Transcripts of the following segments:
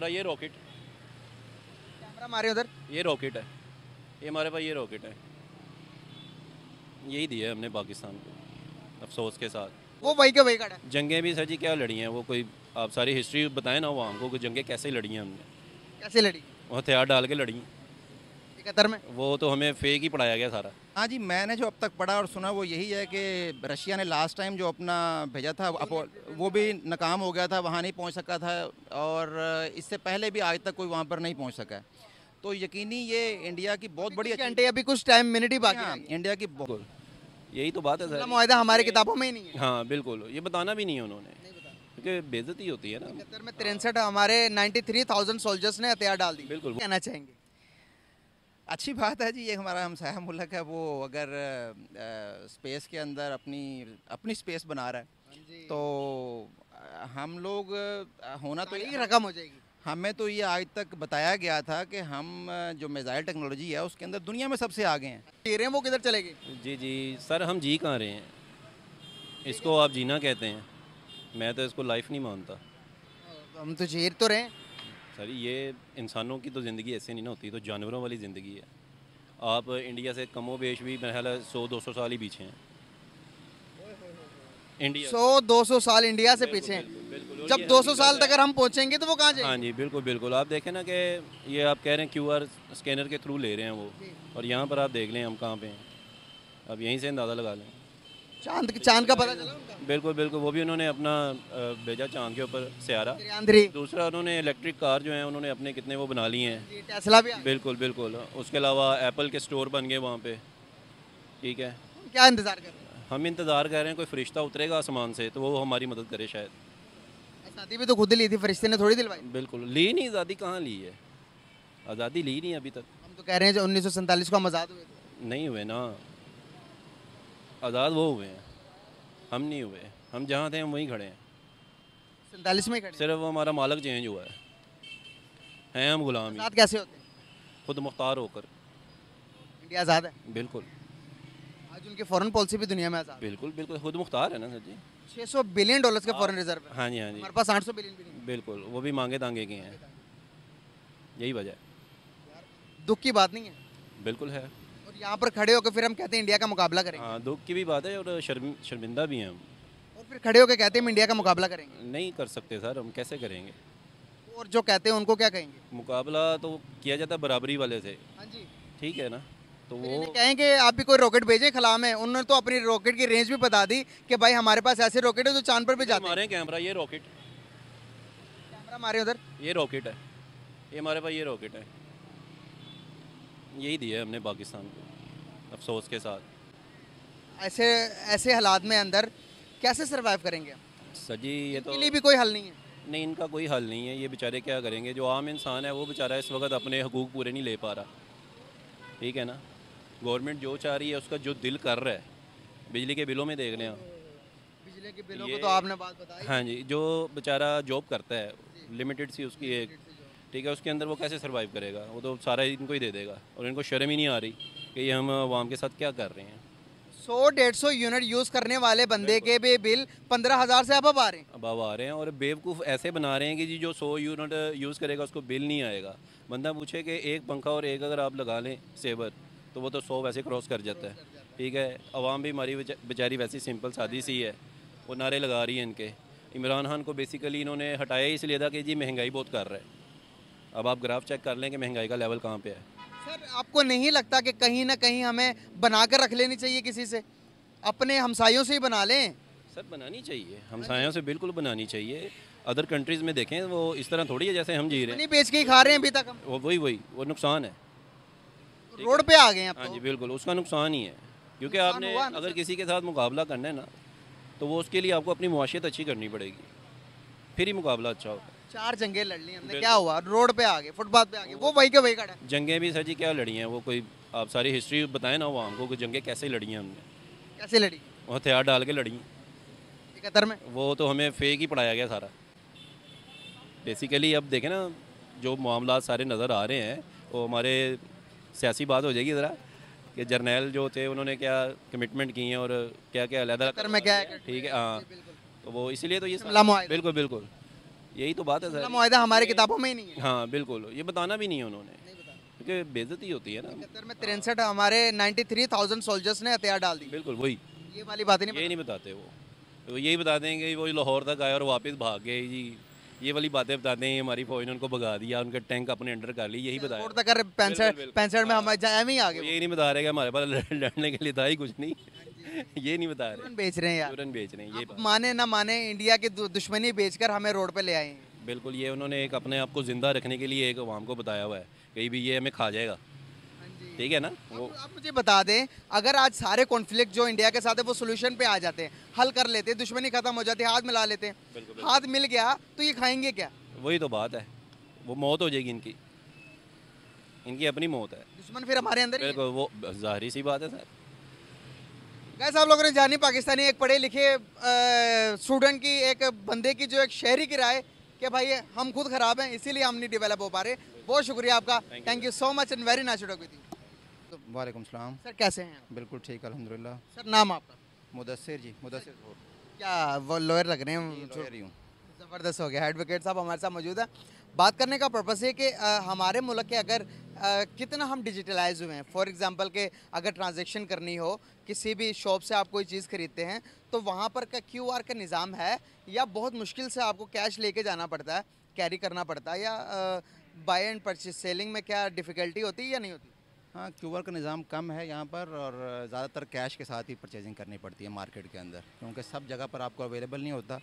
हमारा ये rocket camera हमारे उधर ये रॉकेट है ये हमारे पास ये रॉकेट है यही दिया है हमने पाकिस्तान को अफसोस के साथ वो वही के वही खड़ा जंगे भी सर जी क्या लड़ी हैं वो कोई आप सारी हिस्ट्री बताएं ना वो हमको कि जंगे कैसे लड़ी हैं हमने कैसे लड़ी वो हथियार डाल के लड़ी कतर में वो तो हमें फेक ही पढ़ाया गया सारा हाँ जी मैंने जो अब तक पढ़ा और सुना वो यही है कि रशिया ने लास्ट टाइम जो अपना भेजा था अपो वो भी नाकाम हो गया था वहाँ नहीं पहुँच सका था और इससे पहले भी आज तक कोई वहाँ पर नहीं पहुँच सका तो यकीनी ये इंडिया की बहुत बड़ी घंटे अभी कुछ टाइम मिनट ही बाकी हाँ, है इंडिया की बहुत यही तो बात है सर माहा मतलब हमारे किताबों में ही नहीं है हाँ बिल्कुल ये बताना भी नहीं है उन्होंने क्योंकि बेजती होती है ना इकहत्तर में तिरसठ हमारे नाइन्टी थ्री थाउजेंड सोल्जर्स ने हथियार डाल दी बिल्कुल कहना चाहेंगे अच्छी बात है जी ये हमारा हमसाया मुल्क है वो अगर आ, स्पेस के अंदर अपनी अपनी स्पेस बना रहा है हाँ तो हम लोग होना तो यही रकम हो जाएगी हमें तो ये आज तक बताया गया था कि हम जो मेजाइल टेक्नोलॉजी है उसके अंदर दुनिया में सबसे आगे हैं ले रहे हैं वो किधर चलेगी जी जी सर हम जी कहाँ रहे हैं इसको आप जीना कहते हैं मैं तो इसको लाइफ नहीं मानता हम तो जीर तो रहे हैं सर ये इंसानों की तो ज़िंदगी ऐसे नहीं ना होती तो जानवरों वाली ज़िंदगी है आप इंडिया से कमो बेश भी मेरा ख्याल सौ दो सौ साल ही पीछे हैं इंडिया सौ दो सौ साल इंडिया से पीछे हैं जब दो सौ साल तक हम पहुँचेंगे तो वो कहाँ जाए हाँ जी बिल्कुल बिल्कुल आप देखें ना कि ये आप कह रहे हैं क्यूआर स्कैनर के थ्रू ले रहे हैं वो और यहाँ पर आप देख लें हम कहाँ पे हैं आप यहीं से अंदाज़ा लगा लें चांद चांद का पता चला बिल्कुल बिल्कुल वो भी उन्होंने अपना भेजा चांद के ऊपर सियारा दूसरा उन्होंने इलेक्ट्रिक कार जो है उन्होंने अपने कितने वो बना लिए हैं टेस्ला भी बिल्कुल बिल्कुल उसके अलावा एप्पल के स्टोर बन गए वहाँ पे ठीक है क्या इंतज़ार कर रहे हैं हम इंतज़ार कर रहे हैं कोई फरिश्ता उतरेगा आसमान से तो वो हमारी मदद करे शायद अच्छा, आज़ादी भी तो खुद ली थी फरिश्ते ने थोड़ी दिलवाई बिल्कुल ली नहीं आज़ादी कहाँ ली है आज़ादी ली नहीं अभी तक हम तो कह रहे हैं जो उन्नीस सौ सैंतालीस को हम आज़ाद हुए नहीं हुए ना आज़ाद वो हुए हैं हम नहीं हुए हम जहाँ थे हम वहीं खड़े हैं सैतालीस में खड़े सिर्फ हमारा मालक चेंज हुआ है हैं हम गुलाम ही कैसे होते हैं खुद मुख्तार होकर इंडिया आज़ाद है बिल्कुल आज उनकी फॉरेन पॉलिसी भी दुनिया में आज़ाद बिल्कुल बिल्कुल खुद मुख्तार है ना सर जी 600 बिलियन डॉलर के फॉरन रिजर्व है हाँ जी हाँ जी हमारे पास 800 बिलियन बिल्कुल वो भी मांगे तांगे के हैं यही वजह है दुख की बात नहीं है बिल्कुल है यहाँ पर खड़े होकर फिर हम कहते हैं इंडिया का मुकाबला करेंगे हाँ दुख की भी बात है और शर्मिंदा भी हैं हम और फिर खड़े होकर कहते हैं इंडिया का मुकाबला करेंगे नहीं कर सकते सर हम कैसे करेंगे और जो कहते हैं उनको क्या कहेंगे मुकाबला तो किया जाता है बराबरी वाले से हाँ जी ठीक है ना तो वो कहेंगे आप भी कोई रॉकेट भेजें खला में उन्होंने तो अपनी रॉकेट की रेंज भी बता दी कि भाई हमारे पास ऐसे रॉकेट है जो चांद पर भी जाते हमारे कैमरा ये रॉकेट कैमरा हमारे उधर ये रॉकेट है ये हमारे पास ये रॉकेट है यही दिया है हमने पाकिस्तान को अफसोस के साथ ऐसे ऐसे हालात में अंदर कैसे सर्वाइव करेंगे सर जी ये तो लिए भी कोई हल नहीं है नहीं इनका कोई हल नहीं है ये बेचारे क्या करेंगे जो आम इंसान है वो बेचारा इस वक्त अपने हकूक़ पूरे नहीं ले पा रहा ठीक है ना गवर्नमेंट जो चाह रही है उसका जो दिल कर रहा है बिजली के बिलों में देख रहे हैं बिजली के बिलों को तो आपने बात बताई हाँ जी जो बेचारा जॉब करता है लिमिटेड सी उसकी एक ठीक है उसके अंदर वो कैसे सर्वाइव करेगा वो तो सारा इनको ही दे देगा और इनको शर्म ही नहीं आ रही कि हम आवाम के साथ क्या कर रहे हैं सौ डेढ़ सौ यूनिट यूज़ करने वाले बंदे के भी बिल पंद्रह हज़ार से अब अब आ रहे हैं अब आ रहे हैं और बेवकूफ़ ऐसे बना रहे हैं कि जी जो सौ यूनिट यूज़ करेगा उसको बिल नहीं आएगा बंदा पूछे कि एक पंखा और एक अगर आप लगा लें सेवर तो वो तो सौ वैसे क्रॉस कर जाता है ठीक है आवाम भी हमारी बेचारी वैसी सिंपल सादी सी है वो नारे लगा रही है इनके इमरान खान को बेसिकली इन्होंने हटाया इसलिए था कि जी महंगाई बहुत कर रहा है अब आप ग्राफ चेक कर लें कि महंगाई का लेवल कहाँ पर है आपको नहीं लगता कि कहीं ना कहीं हमें बना कर रख लेनी चाहिए किसी से अपने हमसायों से ही बना लें सर बनानी चाहिए हमसायों से बिल्कुल बनानी चाहिए अदर कंट्रीज़ में देखें वो इस तरह थोड़ी है जैसे हम जी रहे हैं बेच के ही खा रहे हैं अभी तक वो वही वही वो नुकसान है रोड पे आ गए हैं हाँ जी तो। बिल्कुल उसका नुकसान ही है क्योंकि आपने अगर किसी के साथ मुकाबला करना है ना तो वो उसके लिए आपको अपनी मुआशियत अच्छी करनी पड़ेगी फिर ही मुकाबला अच्छा होता है चार जंगे लड़ ली हमने क्या हुआ रोड पे आगे फुटपाथ पे आगे वो वही के वही खड़ा जंगे भी सर जी क्या लड़ी हैं वो कोई आप सारी हिस्ट्री बताए ना वो हमको जंगे कैसे लड़ी हैं हमने कैसे लड़ी वो हथियार डाल के लड़ी इकहत्तर में वो तो हमें फेक ही पढ़ाया गया सारा बेसिकली अब देखें ना जो मामला सारे नज़र आ रहे हैं वो हमारे सियासी बात हो जाएगी ज़रा कि जर्नैल जो थे उन्होंने क्या कमिटमेंट की है और क्या क्या अलहदा में क्या ठीक है हाँ तो वो इसीलिए तो ये बिल्कुल बिल्कुल यही तो बात है सर माहा हमारे किताबों में ही नहीं है हाँ बिल्कुल ये बताना भी नहीं है उन्होंने क्योंकि बेजती होती है ना में तिरसठ हमारे नाइन्टी थ्री थाउजेंड सोल्जर्स ने हथियार डाल दिए बिल्कुल वही ये वाली बात नहीं ये नहीं बताते वो वो यही बता दें कि वो लाहौर तक आए और वापस भाग गए जी ये वाली बातें बताते हैं हमारी फौज ने उनको भगा दिया उनके टैंक अपने अंडर कर ली यही बता पैंसठ में हाँ। हम एम ही आ गए यही नहीं बता रहे हमारे पास लड़ने के लिए था ही कुछ नहीं हाँ, ये नहीं बता रहे बेच रहे हैं यार बेच रहे हैं ये माने ना माने इंडिया की दुश्मनी बेचकर हमें रोड पे ले आए बिल्कुल ये उन्होंने एक अपने आप को जिंदा रखने के लिए एक अवाम को बताया हुआ है कहीं भी ये हमें खा जाएगा हाँ ठीक है ना वो आप, मुझे बता दें अगर आज सारे कॉन्फ्लिक्ट जो इंडिया के साथ है वो सोल्यूशन पे आ जाते हैं हल कर लेते दुश्मनी खत्म हो जाती हाथ मिला लेते हाथ मिल गया तो ये खाएंगे क्या वही तो बात है वो मौत हो जाएगी इनकी इनकी अपनी मौत है दुश्मन फिर हमारे अंदर वो जाहरी सी बात है सर गैस आप लोगों ने जानी पाकिस्तानी एक पढ़े लिखे स्टूडेंट की एक बंदे की जो एक शहरी की राय कि भाई हम खुद खराब हैं इसीलिए हम नहीं डेवलप हो पा रहे बहुत शुक्रिया आपका thank you so much and very nice talk with you वालेकुम सलाम सर कैसे हैं बिल्कुल ठीक अलहमदिल्ला सर नाम आपका मुदसर जी मुदसर क्या वो लॉयर लग रहे हैं ज़बरदस्त हो गया एडवोकेट साहब हमारे साथ मौजूद है बात करने का पर्पज़ ये कि हमारे मुल्क के अगर कितना हम डिजिटलाइज हुए हैं फॉर एग्जांपल के अगर ट्रांजैक्शन करनी हो किसी भी शॉप से आप कोई चीज़ ख़रीदते हैं तो वहाँ पर का क्यू का निज़ाम है या बहुत मुश्किल से आपको कैश लेके जाना पड़ता है कैरी करना पड़ता है या बाय एंड परचेज सेलिंग में क्या डिफ़िकल्टी होती है या नहीं होती हाँ क्यू का निज़ाम कम है यहाँ पर और ज़्यादातर कैश के साथ ही परचेजिंग करनी पड़ती है मार्केट के अंदर क्योंकि सब जगह पर आपको अवेलेबल नहीं होता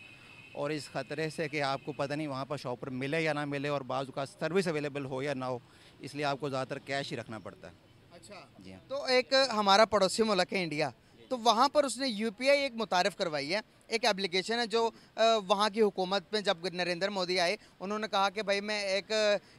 और इस ख़तरे से कि आपको पता नहीं वहाँ पर शॉपर मिले या ना मिले और बाजू का सर्विस अवेलेबल हो या ना हो इसलिए आपको ज़्यादातर कैश ही रखना पड़ता है अच्छा जी हाँ तो एक हमारा पड़ोसी मुल्क है इंडिया तो वहाँ पर उसने यू एक मुतारफ़ करवाई है एक एप्लीकेशन है जो वहाँ की हुकूमत में जब नरेंद्र मोदी आए उन्होंने कहा कि भाई मैं एक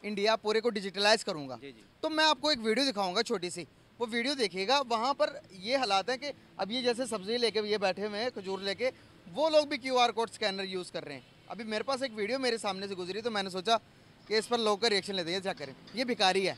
इंडिया पूरे को डिजिटलाइज करूँगा तो मैं आपको एक वीडियो दिखाऊँगा छोटी सी वो वीडियो देखिएगा वहाँ पर ये हालात हैं कि अब ये जैसे सब्जी लेके ये बैठे हुए हैं खजूर लेके वो लोग भी क्यू कोड स्कैनर यूज़ कर रहे हैं अभी मेरे पास एक वीडियो मेरे सामने से गुजरी तो मैंने सोचा कि इस पर लोग का रिएक्शन लेते हैं क्या करें ये भिकारी है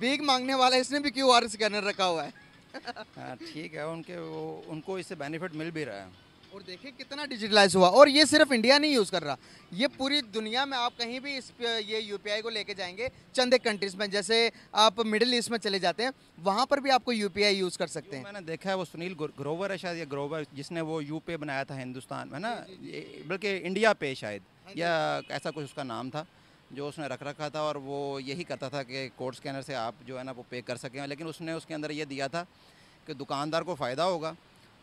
बीग मांगने वाला इसने भी क्यू स्कैनर रखा हुआ है हाँ, ठीक है उनके वो उनको इससे बेनिफिट मिल भी रहा है और देखिए कितना डिजिटलाइज हुआ और ये सिर्फ इंडिया नहीं यूज़ कर रहा ये पूरी दुनिया में आप कहीं भी इस ये यू को लेके जाएंगे चंद एक कंट्रीज़ में जैसे आप मिडिल ईस्ट में चले जाते हैं वहाँ पर भी आपको यू यूज़ कर सकते हैं मैंने देखा है वो सुनील ग्रोवर है शायद या ग्रोवर जिसने वो यू बनाया था हिंदुस्तान में ना बल्कि इंडिया पे शायद हाँ या ऐसा कुछ उसका नाम था जो उसने रख रखा था और वो यही करता था कि कोड स्कैनर से आप जो है ना वो पे कर सकें लेकिन उसने उसके अंदर ये दिया था कि दुकानदार को फ़ायदा होगा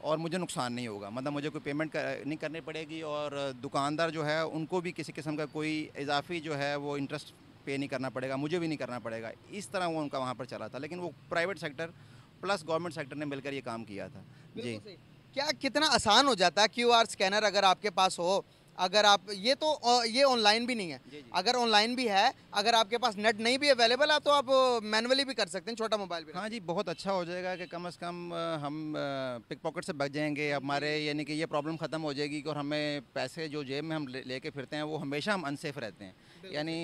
और मुझे नुकसान नहीं होगा मतलब मुझे कोई पेमेंट कर, नहीं करनी पड़ेगी और दुकानदार जो है उनको भी किसी किस्म का कोई इजाफी जो है वो इंटरेस्ट पे नहीं करना पड़ेगा मुझे भी नहीं करना पड़ेगा इस तरह वो उनका वहाँ पर चला था लेकिन वो private sector plus government sector ने मिलकर ये काम किया था जी क्या कितना आसान हो जाता है क्यू स्कैनर अगर आपके पास हो अगर आप ये तो ये ऑनलाइन भी नहीं है जी जी। अगर ऑनलाइन भी है अगर आपके पास नेट नहीं भी अवेलेबल है तो आप मैनुअली भी कर सकते हैं छोटा मोबाइल भी हाँ जी बहुत अच्छा हो जाएगा कि कम से कम हम पिक पॉकेट से बच जाएंगे हमारे यानी कि ये प्रॉब्लम ख़त्म हो जाएगी और हमें पैसे जो जेब में हम ले कर फिरते हैं वो हमेशा हम अनसेफ रहते हैं यानी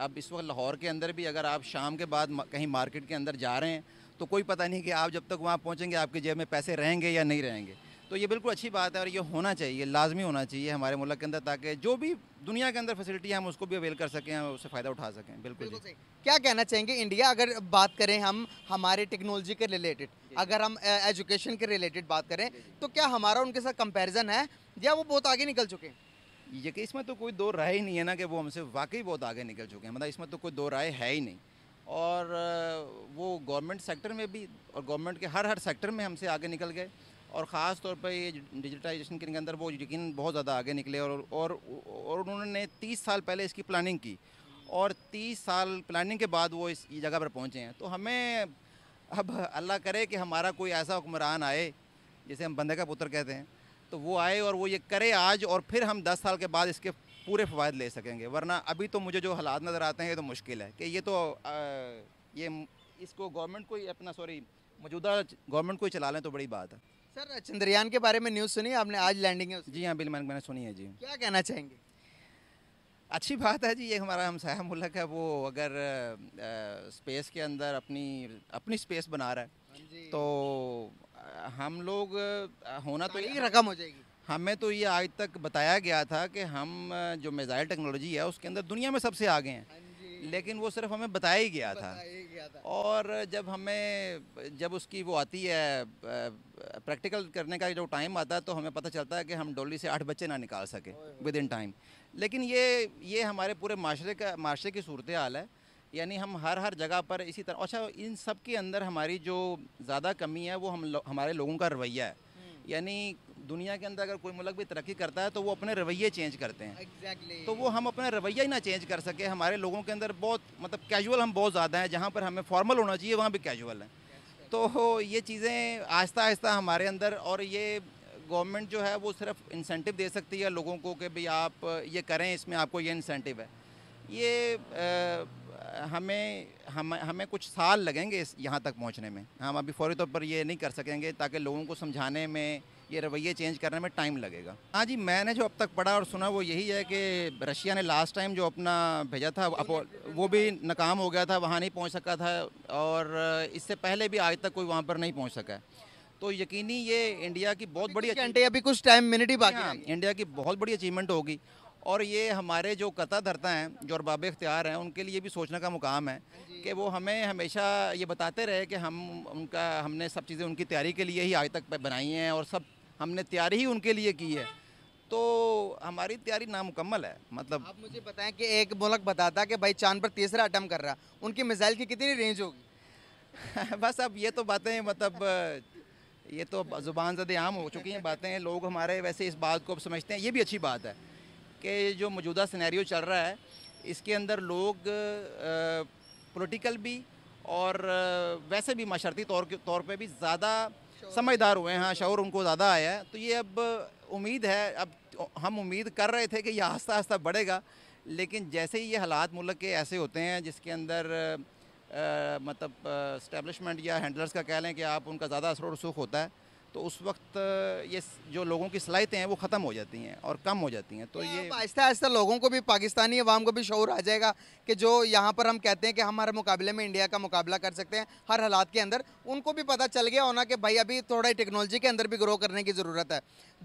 अब इस वक्त लाहौर के अंदर भी अगर आप शाम के बाद कहीं मार्केट के अंदर जा रहे हैं तो कोई पता नहीं कि आप जब तक वहाँ पहुँचेंगे आपकी जेब में पैसे रहेंगे या नहीं रहेंगे तो ये बिल्कुल अच्छी बात है और ये होना चाहिए लाजमी होना चाहिए हमारे मुल्क के अंदर ताकि जो भी दुनिया के अंदर फैसिलिटी है हम उसको भी अवेल कर सकें और उससे फ़ायदा उठा सकें बिल्कुल, बिल्कुल क्या कहना चाहेंगे इंडिया अगर बात करें हम हमारे टेक्नोलॉजी के रिलेटेड अगर हम एजुकेशन के रिलेटेड बात करें तो क्या हमारा उनके साथ कंपेरिजन है या वो बहुत आगे निकल चुके हैं ये कि इसमें तो कोई दो राय ही नहीं है ना कि वो हमसे वाकई बहुत आगे निकल चुके हैं मतलब इसमें तो कोई दो राय है ही नहीं और वो गवर्नमेंट सेक्टर में भी और गवर्नमेंट के हर हर सेक्टर में हमसे आगे निकल गए और ख़ास तौर पर ये डिजिटाइजेशन के अंदर वो यकीन बहुत ज़्यादा आगे निकले और और और उन्होंने तीस साल पहले इसकी प्लानिंग की और तीस साल प्लानिंग के बाद वो इस जगह पर पहुँचे हैं तो हमें अब अल्लाह करे कि हमारा कोई ऐसा हुक्मरान आए जिसे हम बंदे का पुत्र कहते हैं तो वो आए और वो ये करे आज और फिर हम दस साल के बाद इसके पूरे फ़वाद ले सकेंगे वरना अभी तो मुझे जो हालात नज़र आते हैं ये तो मुश्किल है कि ये तो आ, ये इसको गवर्नमेंट को ही अपना सॉरी मौजूदा गवर्नमेंट को ही चला लें तो बड़ी बात है सर चंद्रयान के बारे में न्यूज़ सुनी आपने आज लैंडिंग है जी हाँ बिल मैंने सुनी है जी क्या कहना चाहेंगे अच्छी बात है जी ये हमारा हम सहाय मुलक है वो अगर आ, स्पेस के अंदर अपनी अपनी स्पेस बना रहा है हाँ तो हम लोग होना तो एक रकम हो जाएगी हमें तो ये आज तक बताया गया था कि हम जो मेजाइल टेक्नोलॉजी है उसके अंदर दुनिया में सबसे आगे हैं हाँ लेकिन वो सिर्फ हमें बताया ही गया था गया था और जब हमें जब उसकी वो आती है प्रैक्टिकल करने का जो टाइम आता है तो हमें पता चलता है कि हम डोली से आठ बच्चे ना निकाल सके विद इन टाइम लेकिन ये ये हमारे पूरे माशरे का माशरे की सूरत हाल है यानी हम हर हर जगह पर इसी तरह अच्छा इन सब के अंदर हमारी जो ज़्यादा कमी है वो हम हमारे लोगों का रवैया है हम्म। यानी दुनिया के अंदर अगर कोई मुल्क भी तरक्की करता है तो वो अपने रवैये चेंज करते हैं exactly. तो वो हम अपने रवैया ही ना चेंज कर सके हमारे लोगों के अंदर बहुत मतलब कैजुअल हम बहुत ज़्यादा हैं जहाँ पर हमें फॉर्मल होना चाहिए वहाँ भी कैजुअल हैं तो ये चीज़ें आहिस्ता आहिस्ता हमारे अंदर और ये गवर्नमेंट जो है वो सिर्फ इंसेंटिव दे सकती है लोगों को कि भाई आप ये करें इसमें आपको ये इंसेंटिव है ये आ, हमें हम हमें कुछ साल लगेंगे इस यहाँ तक पहुँचने में हम अभी फौरी तौर पर ये नहीं कर सकेंगे ताकि लोगों को समझाने में ये रवैये चेंज करने में टाइम लगेगा हाँ जी मैंने जो अब तक पढ़ा और सुना वो यही है कि रशिया ने लास्ट टाइम जो अपना भेजा था वो भी नाकाम हो गया था वहाँ नहीं पहुँच सका था और इससे पहले भी आज तक कोई वहाँ पर नहीं पहुँच सका है तो यकीनी ये इंडिया की बहुत बड़ी घंटे अभी कुछ टाइम मिनट ही बाकी हाँ, इंडिया की बहुत बड़ी अचीवमेंट होगी और ये हमारे जो कता धरता हैं जो अरबाब इख्तियार हैं उनके लिए भी सोचने का मुकाम है कि वो हमें हमेशा ये बताते रहे कि हम उनका हमने सब चीज़ें उनकी तैयारी के लिए ही आज तक बनाई हैं और सब हमने तैयारी ही उनके लिए की है तो हमारी तैयारी नामुकम्मल है मतलब आप मुझे बताएं कि एक मुलक बताता कि भाई चांद पर तीसरा अटम कर रहा उनकी मिसाइल की कितनी रेंज होगी बस अब ये तो बातें मतलब ये तो ज़ुबान ज़द आम हो चुकी हैं बातें लोग हमारे वैसे इस बात को अब समझते हैं ये भी अच्छी बात है कि जो मौजूदा सिनेरियो चल रहा है इसके अंदर लोग पॉलिटिकल भी और वैसे भी माशरती तौर तौर पे भी ज़्यादा समझदार हुए हैं हाँ शौर उनको ज़्यादा आया है तो ये अब उम्मीद है अब हम उम्मीद कर रहे थे कि यह आस्ता आस्ता बढ़ेगा लेकिन जैसे ही ये हालात मुल्क के ऐसे होते हैं जिसके अंदर आ, मतलब स्टैब्लिशमेंट या हैंडलर्स का कह लें कि आप उनका ज़्यादा असर रसूख होता है तो उस वक्त ये जो लोगों की सलाहितें हैं वो ख़त्म हो जाती हैं और कम हो जाती हैं तो, तो ये आहिस्ता आहिस्ता लोगों को भी पाकिस्तानी अवाम को भी शौर आ जाएगा कि जो यहाँ पर हम कहते हैं कि हम हर मुकाबले में इंडिया का मुकाबला कर सकते हैं हर हालात के अंदर उनको भी पता चल गया होना कि भाई अभी थोड़ा टेक्नोलॉजी के अंदर भी ग्रो करने की ज़रूरत है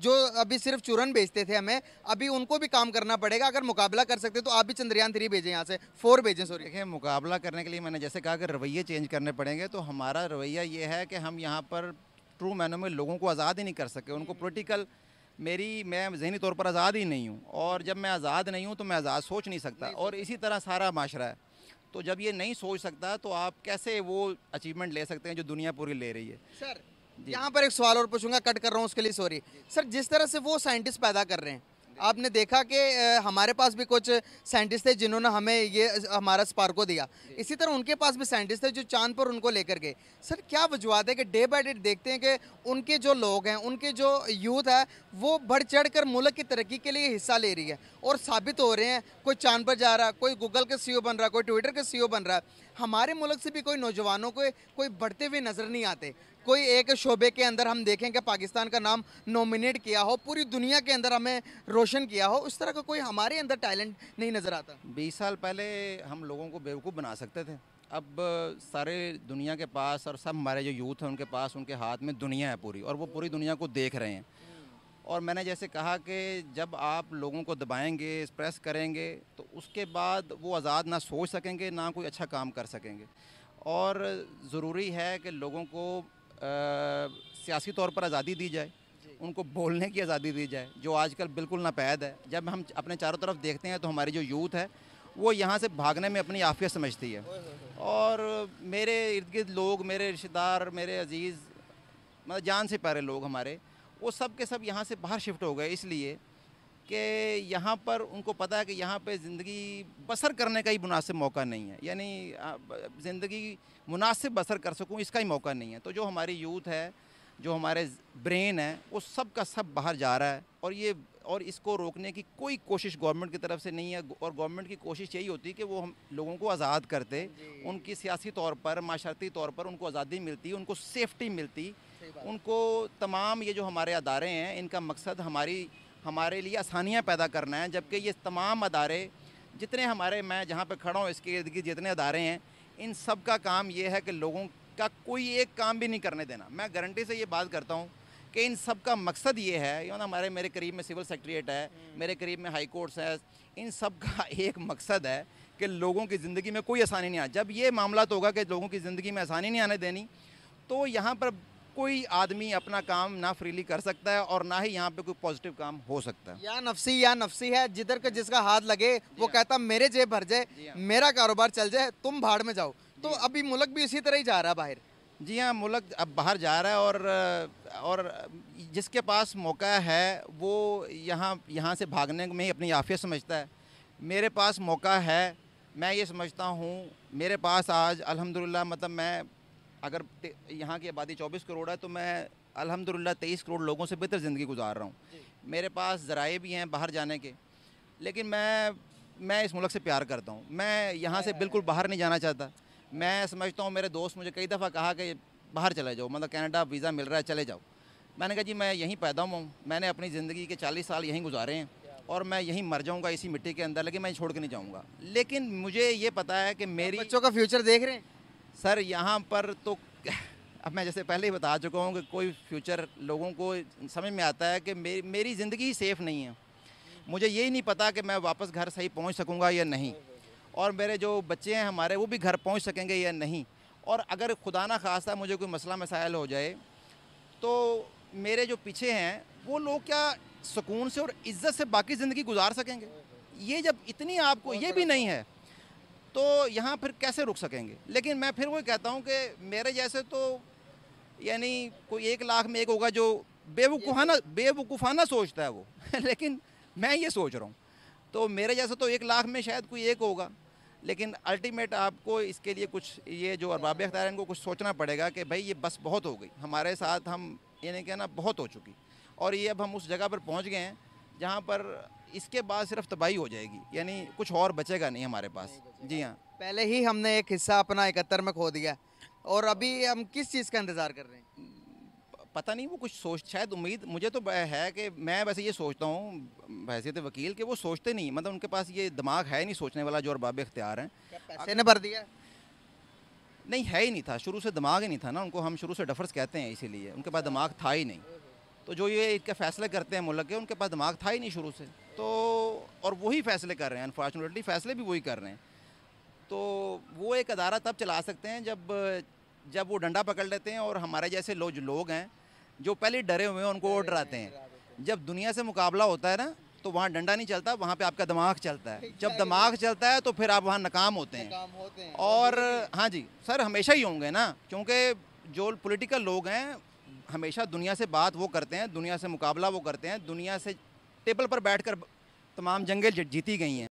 जो अभी सिर्फ चूरन भेजते थे हमें अभी उनको भी काम करना पड़ेगा अगर मुकाबला कर सकते तो आप भी चंद्रयान थ्री भेजें यहाँ से फोर भेजें सॉरी देखिए मुकाबला करने के लिए मैंने जैसे कहा कि रवैये चेंज करने पड़ेंगे तो हमारा रवैया ये है कि हम यहाँ पर ट्रू मैनों में लोगों को आज़ाद ही नहीं कर सके उनको पोलिटिकल मेरी मैं जहनी तौर पर आज़ाद ही नहीं हूँ और जब मैं आज़ाद नहीं हूँ तो मैं आज़ाद सोच नहीं सकता नहीं और इसी तरह सारा माशरा है तो जब ये नहीं सोच सकता तो आप कैसे वो अचीवमेंट ले सकते हैं जो दुनिया पूरी ले रही है सर यहाँ पर एक सवाल और पूछूंगा कट कर रहा हूँ उसके लिए सॉरी सर जिस तरह से वो साइंटिस्ट पैदा कर रहे हैं आपने देखा कि हमारे पास भी कुछ साइंटिस्ट थे जिन्होंने हमें ये हमारा स्पार्को दिया इसी तरह उनके पास भी साइंटिस्ट थे जो चांद पर उनको लेकर गए सर क्या वजुआत है कि डे बाई डे देखते हैं कि उनके जो लोग हैं उनके जो यूथ है वो बढ़ चढ़ कर मुल्क की तरक्की के लिए हिस्सा ले रही है और साबित हो रहे हैं कोई चांद पर जा रहा कोई गूगल का सी बन रहा कोई ट्विटर का सी बन रहा है हमारे मुल्क से भी कोई नौजवानों को कोई बढ़ते हुए नज़र नहीं आते कोई एक शोबे के अंदर हम देखें कि पाकिस्तान का नाम नॉमिनेट किया हो पूरी दुनिया के अंदर हमें रोशन किया हो उस तरह का कोई हमारे अंदर टैलेंट नहीं नज़र आता बीस साल पहले हम लोगों को बेवकूफ़ बना सकते थे अब सारे दुनिया के पास और सब हमारे जो यूथ हैं उनके पास उनके हाथ में दुनिया है पूरी और वो पूरी दुनिया को देख रहे हैं और मैंने जैसे कहा कि जब आप लोगों को दबाएंगे एक्सप्रेस करेंगे तो उसके बाद वो आज़ाद ना सोच सकेंगे ना कोई अच्छा काम कर सकेंगे और ज़रूरी है कि लोगों को सियासी तौर पर आज़ादी दी जाए उनको बोलने की आज़ादी दी जाए जो आजकल बिल्कुल नापैद है जब हम अपने चारों तरफ देखते हैं तो हमारी जो यूथ है वो यहाँ से भागने में अपनी आफियत समझती है और मेरे इर्द गिर्द लोग मेरे रिश्तेदार मेरे अजीज़ मतलब जान से प्यारे लोग हमारे वो सब के सब यहाँ से बाहर शिफ्ट हो गए इसलिए कि यहाँ पर उनको पता है कि यहाँ पे ज़िंदगी बसर करने का ही मुनासिब मौका नहीं है यानी ज़िंदगी मुनासिब बसर कर सकूँ इसका ही मौका नहीं है तो जो हमारी यूथ है जो हमारे ब्रेन है वो सब का सब बाहर जा रहा है और ये और इसको रोकने की कोई कोशिश गवर्नमेंट की तरफ से नहीं है और गवर्नमेंट की कोशिश यही होती है कि वो हम लोगों को आज़ाद करते उनकी सियासी तौर पर माशरती तौर पर उनको आज़ादी मिलती उनको सेफ्टी मिलती उनको तमाम ये जो हमारे अदारे हैं इनका मकसद हमारी हमारे लिए आसानियाँ पैदा करना है जबकि ये तमाम अदारे जितने हमारे मैं जहाँ पर खड़ा हूँ इसके इर्द गिर्द जितने अदारे हैं इन सब का काम ये है कि लोगों का कोई एक काम भी नहीं करने देना मैं गारंटी से ये बात करता हूँ कि इन सब का मकसद ये है यू ना हमारे मेरे करीब में सिविल सेक्रट्रिएट है हम्म। मेरे करीब में हाई कोर्ट्स है इन सब का एक मकसद है कि लोगों की ज़िंदगी में कोई आसानी नहीं आए जब ये मामला तो होगा कि लोगों की ज़िंदगी में आसानी नहीं आने देनी तो यहाँ पर कोई आदमी अपना काम ना फ्रीली कर सकता है और ना ही यहाँ पे कोई पॉजिटिव काम हो सकता है या नफसी या नफसी है जिधर का जिसका हाथ लगे वो हाँ। कहता मेरे जेब भर जाए हाँ। मेरा कारोबार चल जाए तुम भाड़ में जाओ तो हाँ। अभी मुल्क भी इसी तरह ही जा रहा है बाहर जी हाँ मुल्क अब बाहर जा रहा है और और जिसके पास मौका है वो यहाँ यहाँ से भागने में ही अपनी याफियत समझता है मेरे पास मौका है मैं ये समझता हूँ मेरे पास आज अल्हम्दुलिल्लाह मतलब मैं अगर यहाँ की आबादी चौबीस करोड़ है तो मैं अल्हम्दुलिल्लाह तेईस करोड़ लोगों से बेहतर ज़िंदगी गुजार रहा हूँ मेरे पास ज़राए भी हैं बाहर जाने के लेकिन मैं मैं इस मुल्क से प्यार करता हूँ मैं यहाँ से बिल्कुल बाहर नहीं जाना चाहता मैं समझता हूँ मेरे दोस्त मुझे कई दफ़ा कहा कि बाहर चले जाओ मतलब कनाडा वीज़ा मिल रहा है चले जाओ मैंने कहा जी मैं यहीं पैदा हुआ हूँ मैंने अपनी ज़िंदगी के चालीस साल यहीं गुजारे हैं और मैं यहीं मर जाऊँगा इसी मिट्टी के अंदर लेकिन मैं छोड़ के नहीं जाऊँगा लेकिन मुझे ये पता है कि मेरी बच्चों का फ्यूचर देख रहे हैं सर यहाँ पर तो अब मैं जैसे पहले ही बता चुका हूँ कि कोई फ्यूचर लोगों को समझ में आता है कि मेरी मेरी ज़िंदगी ही सेफ़ नहीं है मुझे ये ही नहीं पता कि मैं वापस घर सही पहुँच सकूँगा या नहीं और मेरे जो बच्चे हैं हमारे वो भी घर पहुँच सकेंगे या नहीं और अगर खुदा ना खासा मुझे कोई मसला मसाइल हो जाए तो मेरे जो पीछे हैं वो लोग क्या सुकून से और इज्जत से बाकी ज़िंदगी गुजार सकेंगे ये जब इतनी आपको ये भी नहीं है तो यहाँ फिर कैसे रुक सकेंगे लेकिन मैं फिर वही कहता हूँ कि मेरे जैसे तो यानी कोई एक लाख में एक होगा जो बेवकूफ़ाना बेवकूफ़ाना सोचता है वो लेकिन मैं ये सोच रहा हूँ तो मेरे जैसे तो एक लाख में शायद कोई एक होगा लेकिन अल्टीमेट आपको इसके लिए कुछ ये जो अरबाब अख्तार इनको कुछ सोचना पड़ेगा कि भाई ये बस बहुत हो गई हमारे साथ हम यानी कहना बहुत हो चुकी और ये अब हम उस जगह पर पहुँच गए हैं जहाँ पर इसके बाद सिर्फ तबाही हो जाएगी यानी कुछ और बचेगा नहीं हमारे पास नहीं जी हाँ पहले ही हमने एक हिस्सा अपना इकहत्तर में खो दिया और अभी हम किस चीज़ का इंतज़ार कर रहे हैं पता नहीं वो कुछ सोच शायद उम्मीद मुझे तो है कि मैं वैसे ये सोचता हूँ तो वकील के वो सोचते नहीं मतलब उनके पास ये दिमाग है नहीं सोचने वाला जो और बाब इख्तियार हैं पैसे ने भर दिया नहीं है ही नहीं था शुरू से दिमाग ही नहीं था ना उनको हम शुरू से डफर्स कहते हैं इसीलिए उनके पास अच्छा। दिमाग था ही नहीं तो जो ये इनके फैसले करते हैं मुल्क के उनके पास दिमाग था ही नहीं शुरू से तो और वही फैसले कर रहे हैं अनफॉर्चुनेटली फैसले भी वही कर रहे हैं तो वो एक अदारा तब चला सकते हैं जब जब वो डंडा पकड़ लेते हैं और हमारे जैसे लोग लोग हैं जो पहले डरे हुए हैं उनको वो डराते हैं जब दुनिया से मुकाबला होता है ना तो वहाँ डंडा नहीं चलता वहाँ पे आपका दिमाग चलता है जब दिमाग चलता है तो फिर आप वहाँ नाकाम होते हैं नाकाम होते हैं और हाँ जी सर हमेशा ही होंगे ना क्योंकि जो पॉलिटिकल लोग हैं हमेशा दुनिया से बात वो करते हैं दुनिया से मुकाबला वो करते हैं दुनिया से टेबल पर बैठ कर तमाम जंगें जीती गई हैं